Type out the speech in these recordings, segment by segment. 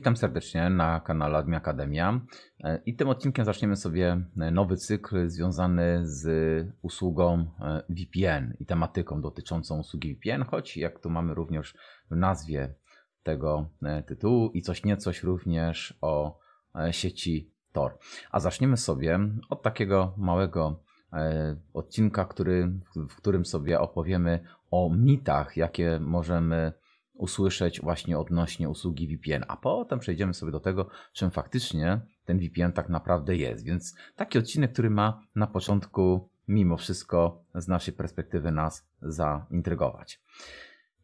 Witam serdecznie na kanale Admi Akademia e, i tym odcinkiem zaczniemy sobie e, nowy cykl związany z usługą e, VPN i tematyką dotyczącą usługi VPN, choć jak tu mamy również w nazwie tego tytułu i coś niecoś również o sieci Tor. A zaczniemy sobie od takiego małego odcinka, który, w którym sobie opowiemy o mitach, jakie możemy usłyszeć właśnie odnośnie usługi VPN, a potem przejdziemy sobie do tego, czym faktycznie ten VPN tak naprawdę jest. Więc taki odcinek, który ma na początku mimo wszystko z naszej perspektywy nas zaintrygować.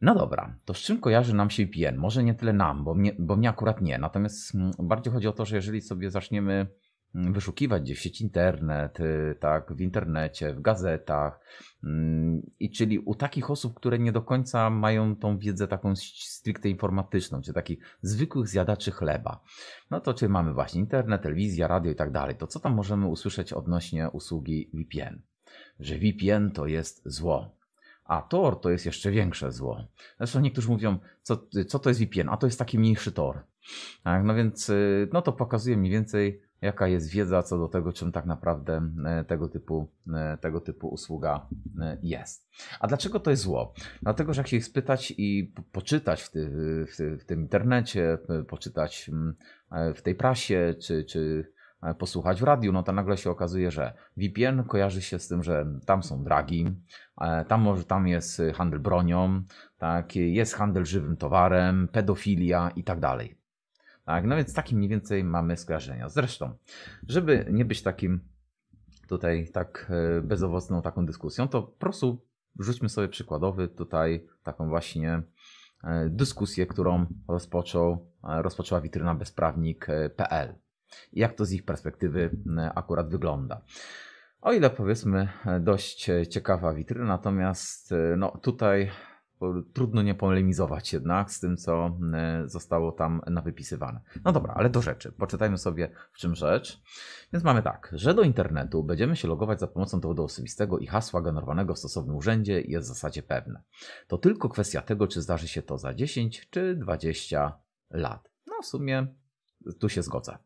No dobra, to z czym kojarzy nam się VPN? Może nie tyle nam, bo mnie, bo mnie akurat nie. Natomiast mm, bardziej chodzi o to, że jeżeli sobie zaczniemy Mm, wyszukiwać gdzieś w sieci internet, y, tak, w internecie, w gazetach. Mm, I czyli u takich osób, które nie do końca mają tą wiedzę taką stricte informatyczną, czy takich zwykłych zjadaczy chleba. No to czy mamy właśnie internet, telewizja, radio i tak dalej, to co tam możemy usłyszeć odnośnie usługi VPN? Że VPN to jest zło. A Tor to jest jeszcze większe zło. Zresztą niektórzy mówią, co, co to jest VPN, a to jest taki mniejszy Tor. Tak, no więc y, no to pokazuje mniej więcej, jaka jest wiedza co do tego, czym tak naprawdę e, tego typu, e, tego typu usługa e, jest. A dlaczego to jest zło? Dlatego, że jak się ich spytać i poczytać w, ty, w, w tym internecie, poczytać mm, w tej prasie, czy, czy posłuchać w radiu, no to nagle się okazuje, że VPN kojarzy się z tym, że tam są dragi, tam, może, tam jest handel bronią, tak, jest handel żywym towarem, pedofilia i tak dalej. Tak, no więc takim mniej więcej mamy skojarzenia. Zresztą, żeby nie być takim tutaj tak e, bezowocną taką dyskusją, to po prostu rzućmy sobie przykładowy tutaj taką właśnie e, dyskusję, którą rozpoczął, e, rozpoczęła witryna bezprawnik.pl. Jak to z ich perspektywy akurat wygląda? O ile powiedzmy dość ciekawa witryna, natomiast no, tutaj trudno nie polemizować jednak z tym, co e, zostało tam nawypisywane. No dobra, ale do rzeczy. Poczytajmy sobie, w czym rzecz. Więc mamy tak, że do internetu będziemy się logować za pomocą dowodu osobistego i hasła generowanego w stosownym urzędzie jest w zasadzie pewne. To tylko kwestia tego, czy zdarzy się to za 10 czy 20 lat. No w sumie tu się zgodzę.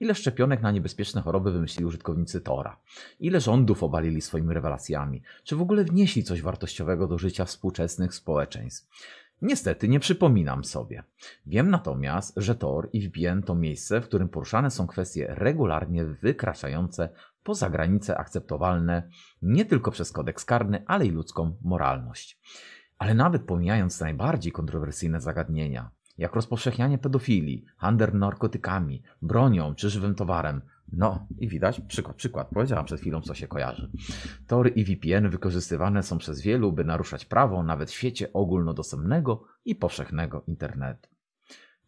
Ile szczepionek na niebezpieczne choroby wymyślili użytkownicy Tora? Ile rządów obalili swoimi rewelacjami? Czy w ogóle wnieśli coś wartościowego do życia współczesnych społeczeństw? Niestety nie przypominam sobie. Wiem natomiast, że Tor i VPN to miejsce, w którym poruszane są kwestie regularnie wykraczające poza granice akceptowalne nie tylko przez kodeks karny, ale i ludzką moralność. Ale nawet pomijając najbardziej kontrowersyjne zagadnienia, jak rozpowszechnianie pedofilii, handel narkotykami, bronią czy żywym towarem. No i widać przykład, przykład. Powiedziałam przed chwilą, co się kojarzy. Tory i VPN wykorzystywane są przez wielu, by naruszać prawo nawet w świecie ogólnodostępnego i powszechnego internetu.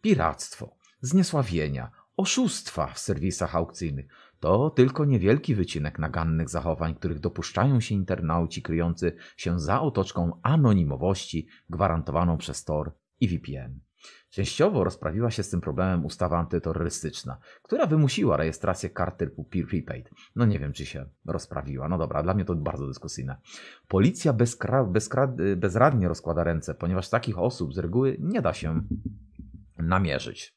Piractwo, zniesławienia, oszustwa w serwisach aukcyjnych to tylko niewielki wycinek nagannych zachowań, których dopuszczają się internauci kryjący się za otoczką anonimowości gwarantowaną przez Tor i VPN. Częściowo rozprawiła się z tym problemem ustawa antyterrorystyczna, która wymusiła rejestrację kart typu prepaid. No nie wiem, czy się rozprawiła. No dobra, dla mnie to bardzo dyskusyjne. Policja bezkra- bezkra- bezradnie rozkłada ręce, ponieważ takich osób z reguły nie da się namierzyć.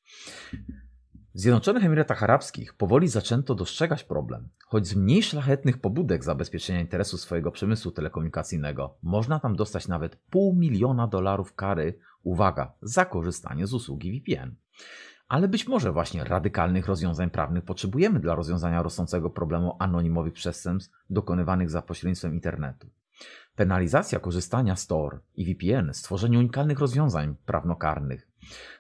W Zjednoczonych Emiratach Arabskich powoli zaczęto dostrzegać problem. Choć z mniej szlachetnych pobudek zabezpieczenia interesu swojego przemysłu telekomunikacyjnego można tam dostać nawet pół miliona dolarów kary Uwaga, za korzystanie z usługi VPN. Ale być może właśnie radykalnych rozwiązań prawnych potrzebujemy dla rozwiązania rosnącego problemu anonimowych przestępstw dokonywanych za pośrednictwem internetu. Penalizacja korzystania z Tor i VPN, stworzenie unikalnych rozwiązań prawnokarnych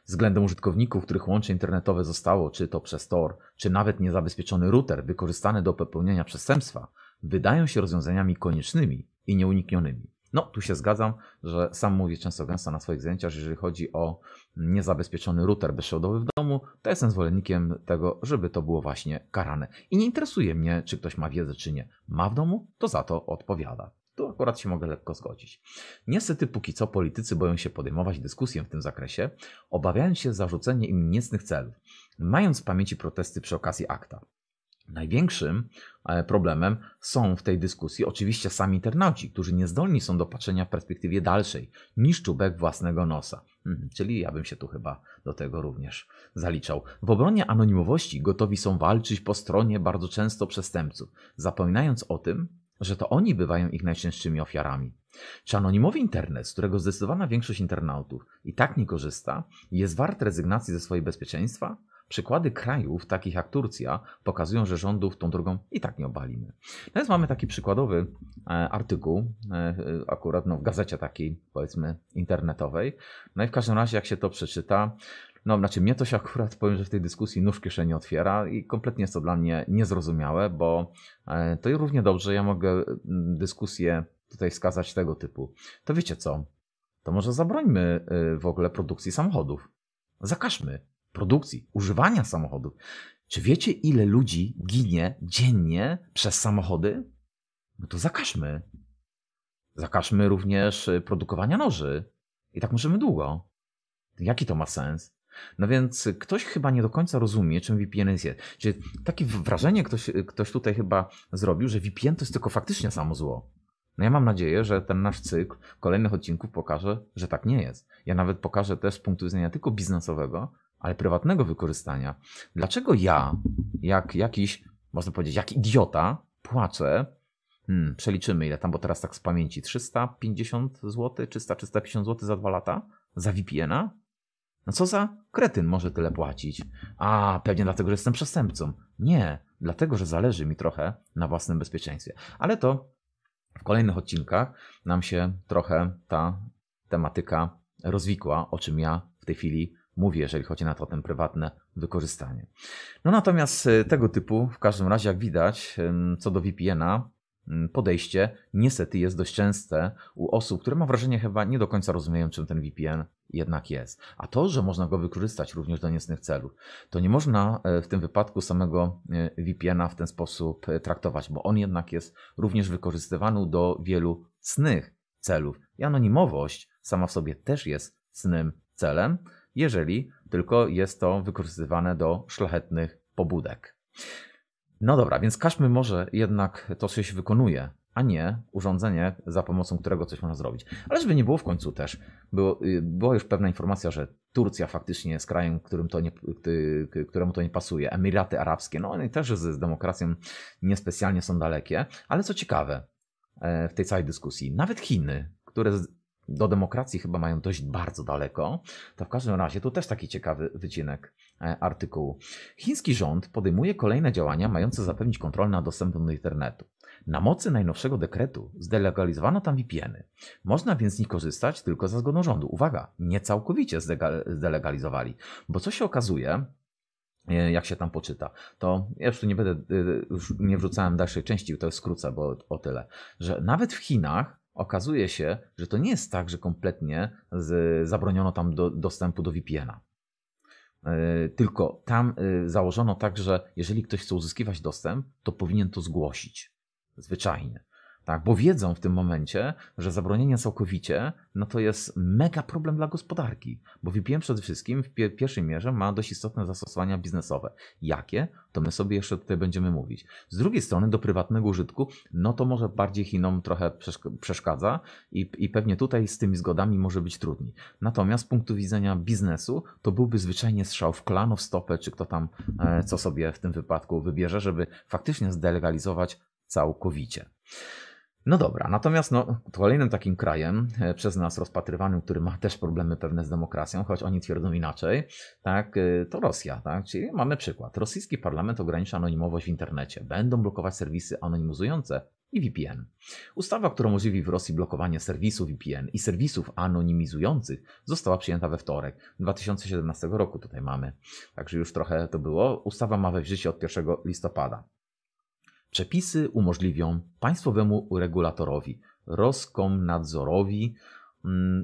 względem użytkowników, których łącze internetowe zostało czy to przez Tor, czy nawet niezabezpieczony router wykorzystany do popełnienia przestępstwa, wydają się rozwiązaniami koniecznymi i nieuniknionymi. No, tu się zgadzam, że sam mówi często gęsto na swoich zdjęciach, jeżeli chodzi o niezabezpieczony router bezprzewodowy w domu, to jestem zwolennikiem tego, żeby to było właśnie karane. I nie interesuje mnie, czy ktoś ma wiedzę, czy nie. Ma w domu, to za to odpowiada. Tu akurat się mogę lekko zgodzić. Niestety póki co politycy boją się podejmować dyskusję w tym zakresie, obawiając się zarzucenia im niecnych celów, mając w pamięci protesty przy okazji akta. Największym e, problemem są w tej dyskusji oczywiście sami internauci, którzy niezdolni są do patrzenia w perspektywie dalszej niż czubek własnego nosa. Mhm, czyli ja bym się tu chyba do tego również zaliczał. W obronie anonimowości gotowi są walczyć po stronie bardzo często przestępców, zapominając o tym, że to oni bywają ich najczęstszymi ofiarami. Czy anonimowy internet, z którego zdecydowana większość internautów i tak nie korzysta, jest wart rezygnacji ze swojego bezpieczeństwa? Przykłady krajów takich jak Turcja pokazują, że rządów tą drogą i tak nie obalimy. Teraz no mamy taki przykładowy e, artykuł, e, e, akurat no, w gazecie takiej, powiedzmy, internetowej. No i w każdym razie, jak się to przeczyta, no, znaczy mnie to się akurat, powiem, że w tej dyskusji nóż kieszeni otwiera i kompletnie jest to dla mnie niezrozumiałe, bo to i równie dobrze ja mogę dyskusję tutaj skazać tego typu. To wiecie co? To może zabrońmy w ogóle produkcji samochodów. Zakażmy produkcji, używania samochodów. Czy wiecie, ile ludzi ginie dziennie przez samochody? No to zakażmy. Zakażmy również y, produkowania noży. I tak możemy długo. Jaki to ma sens? No więc y, ktoś chyba nie do końca rozumie, czym VPN jest. Czyli takie wrażenie ktoś, y, ktoś tutaj chyba zrobił, że VPN to jest tylko faktycznie samo zło. No ja mam nadzieję, że ten nasz cykl kolejnych odcinków pokaże, że tak nie jest. Ja nawet pokażę też z punktu widzenia tylko biznesowego, ale prywatnego wykorzystania. Dlaczego ja, jak jakiś, można powiedzieć, jak idiota, płaczę, hmm, przeliczymy ile tam, bo teraz tak z pamięci, 350 zł, 300-350 zł za dwa lata? Za VPN-a? No co za kretyn może tyle płacić? A, pewnie dlatego, że jestem przestępcą. Nie, dlatego, że zależy mi trochę na własnym bezpieczeństwie. Ale to w kolejnych odcinkach nam się trochę ta tematyka rozwikła, o czym ja w tej chwili Mówię, jeżeli chodzi na to o ten prywatne wykorzystanie. No natomiast y, tego typu, w każdym razie jak widać, co do VPN-a, podejście niestety jest dość częste u osób, które ma wrażenie chyba nie do końca rozumieją, czym ten VPN jednak jest. A to, że można go wykorzystać również do niecnych celów, to nie można e, w tym wypadku samego e, VPN-a w ten sposób e, traktować, bo on jednak jest również wykorzystywany do wielu snych celów. I anonimowość sama w sobie też jest snym celem, jeżeli tylko jest to wykorzystywane do szlachetnych pobudek. No dobra, więc każmy może jednak to coś wykonuje, a nie urządzenie, za pomocą którego coś można zrobić. Ale żeby nie było w końcu też, było, y, była już pewna informacja, że Turcja faktycznie jest krajem, którym to nie, któremu to nie pasuje, Emiraty Arabskie, no one też z demokracją niespecjalnie są dalekie, ale co ciekawe e, w tej całej dyskusji, nawet Chiny, które do demokracji chyba mają dość bardzo daleko, to w każdym razie tu też taki ciekawy wycinek e, artykułu. Chiński rząd podejmuje kolejne działania mające zapewnić kontrolę nad dostępem do internetu. Na mocy najnowszego dekretu zdelegalizowano tam VPN-y. Można więc z nich korzystać tylko za zgodą rządu. Uwaga, nie całkowicie zdelegalizowali, bo co się okazuje, e, jak się tam poczyta, to ja już tu nie będę, e, już nie wrzucałem dalszej części, to jest skrócę, bo o tyle, że nawet w Chinach okazuje się, że to nie jest tak, że kompletnie z, zabroniono tam do, dostępu do VPN-a. E, tylko tam e, założono tak, że jeżeli ktoś chce uzyskiwać dostęp, to powinien to zgłosić. Zwyczajnie tak? bo wiedzą w tym momencie, że zabronienie całkowicie no to jest mega problem dla gospodarki, bo VPN przede wszystkim w pierwszej mierze ma dość istotne zastosowania biznesowe. Jakie? To my sobie jeszcze tutaj będziemy mówić. Z drugiej strony do prywatnego użytku, no to może bardziej Chinom trochę przeszkadza i, i pewnie tutaj z tymi zgodami może być trudniej. Natomiast z punktu widzenia biznesu to byłby zwyczajnie strzał w kolano, w stopę, czy kto tam e, co sobie w tym wypadku wybierze, żeby faktycznie zdelegalizować całkowicie. No dobra, natomiast no, kolejnym takim krajem e, przez nas rozpatrywanym, który ma też problemy pewne z demokracją, choć oni twierdzą inaczej, tak, e, to Rosja. Tak? Czyli mamy przykład. Rosyjski parlament ogranicza anonimowość w internecie. Będą blokować serwisy anonimizujące i VPN. Ustawa, która umożliwi w Rosji blokowanie serwisów VPN i serwisów anonimizujących, została przyjęta we wtorek 2017 roku. Tutaj mamy, także już trochę to było. Ustawa ma we życie od 1 listopada. Przepisy umożliwią państwowemu regulatorowi, nadzorowi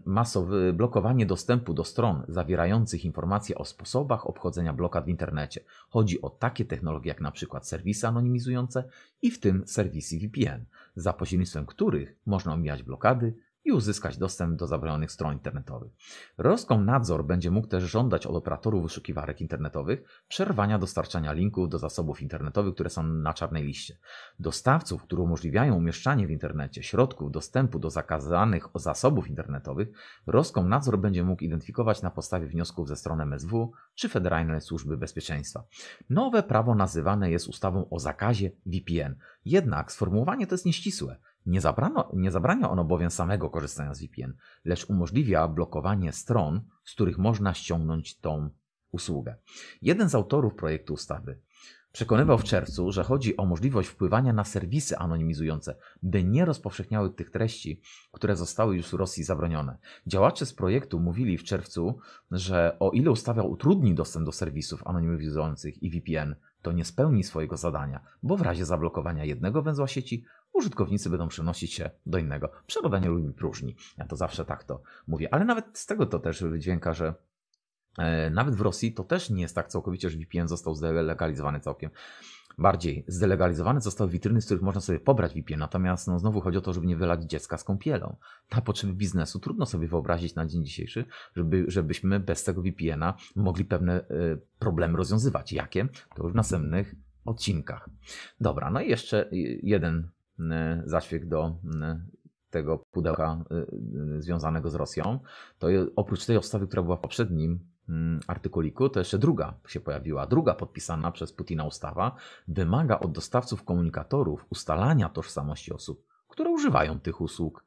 masowe mm, blokowanie dostępu do stron zawierających informacje o sposobach obchodzenia blokad w internecie. Chodzi o takie technologie jak np. serwisy anonimizujące i w tym serwisy VPN, za pośrednictwem których można omijać blokady, i uzyskać dostęp do zabronionych stron internetowych. nadzor będzie mógł też żądać od operatorów wyszukiwarek internetowych przerwania dostarczania linków do zasobów internetowych, które są na czarnej liście. Dostawców, którzy umożliwiają umieszczanie w internecie środków dostępu do zakazanych zasobów internetowych, nadzor będzie mógł identyfikować na podstawie wniosków ze strony MSW czy Federalnej Służby Bezpieczeństwa. Nowe prawo nazywane jest ustawą o zakazie VPN. Jednak sformułowanie to jest nieścisłe nie, zabrano, nie zabrania ono bowiem samego korzystania z VPN, lecz umożliwia blokowanie stron, z których można ściągnąć tą usługę. Jeden z autorów projektu ustawy przekonywał w czerwcu, że chodzi o możliwość wpływania na serwisy anonimizujące, by nie rozpowszechniały tych treści, które zostały już w Rosji zabronione. Działacze z projektu mówili w czerwcu, że o ile ustawia utrudni dostęp do serwisów anonimizujących i VPN, to nie spełni swojego zadania, bo w razie zablokowania jednego węzła sieci użytkownicy będą przenosić się do innego. Przebadanie ludzi próżni. Ja to zawsze tak to mówię. Ale nawet z tego to też wydźwięka, że e, nawet w Rosji to też nie jest tak całkowicie, że VPN został zdelegalizowany całkiem. Bardziej zdelegalizowane zostały witryny, z których można sobie pobrać VPN, natomiast no, znowu chodzi o to, żeby nie wylać dziecka z kąpielą. Na potrzeby biznesu trudno sobie wyobrazić na dzień dzisiejszy, żeby, żebyśmy bez tego VPN-a mogli pewne e, problemy rozwiązywać. Jakie? To już w następnych odcinkach. Dobra, no i jeszcze e, jeden E, zaświek do e, tego pudełka e, związanego z Rosją, to oprócz tej ustawy, która była w poprzednim mm, artykuliku, to jeszcze druga się pojawiła. Druga podpisana przez Putina ustawa wymaga od dostawców komunikatorów ustalania tożsamości osób które używają tych usług.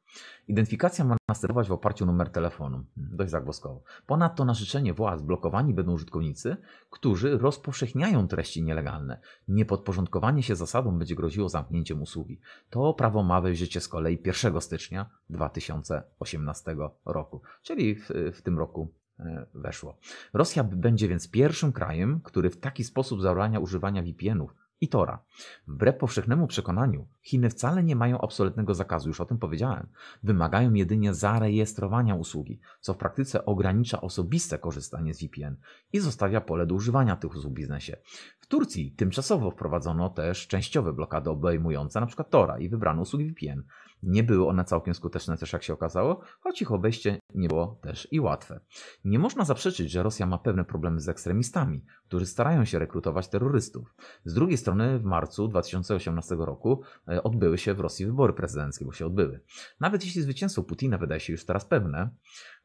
Identyfikacja ma następować w oparciu o numer telefonu. Dość zagwozdkowo. Ponadto na życzenie władz blokowani będą użytkownicy, którzy rozpowszechniają treści nielegalne. Niepodporządkowanie się zasadom będzie groziło zamknięciem usługi. To prawo ma wejść w życie z kolei 1 stycznia 2018 roku, czyli w, w tym roku e, weszło. Rosja będzie więc pierwszym krajem, który w taki sposób zabrania używania VPN-ów i Tora. Wbrew powszechnemu przekonaniu, Chiny wcale nie mają absolutnego zakazu, już o tym powiedziałem. Wymagają jedynie zarejestrowania usługi, co w praktyce ogranicza osobiste korzystanie z VPN i zostawia pole do używania tych usług w biznesie. W Turcji tymczasowo wprowadzono też częściowe blokady obejmujące np. Tora i wybrano usługi VPN. Nie były one całkiem skuteczne też jak się okazało, choć ich obejście nie było też i łatwe. Nie można zaprzeczyć, że Rosja ma pewne problemy z ekstremistami, którzy starają się rekrutować terrorystów. Z drugiej strony strony w marcu 2018 roku e, odbyły się w Rosji wybory prezydenckie, bo się odbyły. Nawet jeśli zwycięstwo Putina wydaje się już teraz pewne,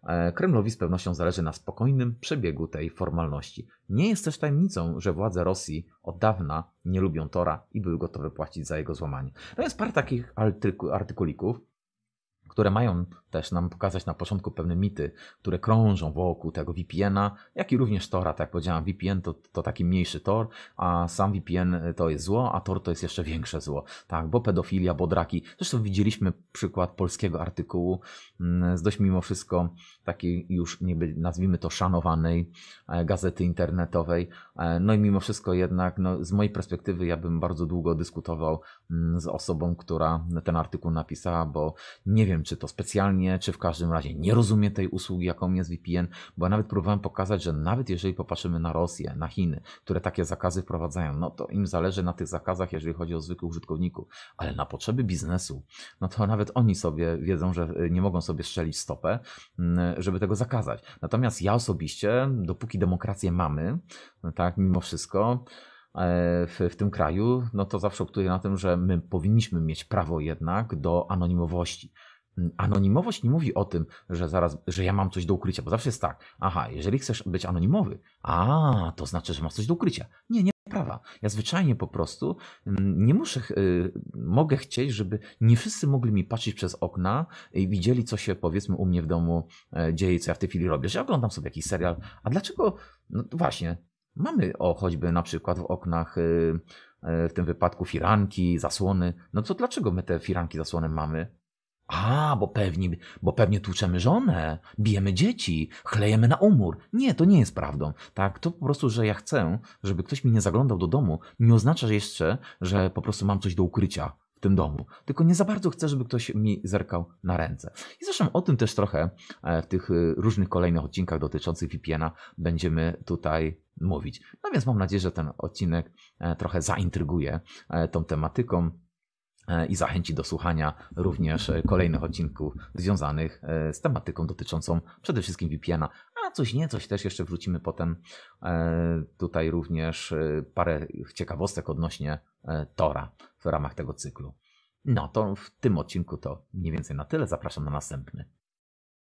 e, Kremlowi z pewnością zależy na spokojnym przebiegu tej formalności. Nie jest też tajemnicą, że władze Rosji od dawna nie lubią Tora i były gotowe płacić za jego złamanie. To no jest parę takich artykulików, które mają też nam pokazać na początku pewne mity, które krążą wokół tego VPN-a, jak i również Tora. Tak jak powiedziałem, VPN to, to taki mniejszy Tor, a sam VPN e, to jest zło, a Tor to jest jeszcze większe zło. Tak, bo pedofilia, bodraki. Zresztą widzieliśmy przykład polskiego artykułu mm, z dość mimo wszystko takiej już niby nazwijmy to szanowanej e, gazety internetowej. E, no i mimo wszystko jednak no, z mojej perspektywy ja bym bardzo długo dyskutował mm, z osobą, która ten artykuł napisała, bo nie wiem, wiem, czy to specjalnie, czy w każdym razie nie rozumie tej usługi, jaką jest VPN, bo ja nawet próbowałem pokazać, że nawet jeżeli popatrzymy na Rosję, na Chiny, które takie zakazy wprowadzają, no to im zależy na tych zakazach, jeżeli chodzi o zwykłych użytkowników, ale na potrzeby biznesu, no to nawet oni sobie wiedzą, że y, nie mogą sobie strzelić stopę, mm, żeby tego zakazać. Natomiast ja osobiście, dopóki demokrację mamy, no tak, mimo wszystko, e, w, w, tym kraju, no to zawsze optuję na tym, że my powinniśmy mieć prawo jednak do anonimowości anonimowość nie mówi o tym, że zaraz, że ja mam coś do ukrycia, bo zawsze jest tak, aha, jeżeli chcesz być anonimowy, a to znaczy, że masz coś do ukrycia. Nie, nie prawa. Ja zwyczajnie po prostu mm, nie muszę, y, mogę chcieć, żeby nie wszyscy mogli mi patrzeć przez okna i widzieli, co się powiedzmy u mnie w domu e, dzieje, co ja w tej chwili robię, że ja oglądam sobie jakiś serial, a dlaczego, no właśnie, mamy o choćby na przykład w oknach y, e, w tym wypadku firanki, zasłony, no to dlaczego my te firanki, zasłony mamy? A, bo pewnie, bo pewnie tłuczemy żonę, bijemy dzieci, chlejemy na umór. Nie, to nie jest prawdą. Tak, to po prostu, że ja chcę, żeby ktoś mi nie zaglądał do domu, nie oznacza jeszcze, że po prostu mam coś do ukrycia w tym domu. Tylko nie za bardzo chcę, żeby ktoś mi zerkał na ręce. I zresztą o tym też trochę e, w tych y, różnych kolejnych odcinkach dotyczących VPN-a będziemy tutaj mówić. No więc mam nadzieję, że ten odcinek e, trochę zaintryguje e, tą tematyką E, i zachęci do słuchania również e, kolejnych odcinków związanych e, z tematyką dotyczącą przede wszystkim VPN-a. A coś nie, coś też jeszcze wrócimy potem. Tutaj również parę ciekawostek odnośnie Tora w ramach tego cyklu. No to w tym odcinku to mniej więcej na tyle. Zapraszam na następny.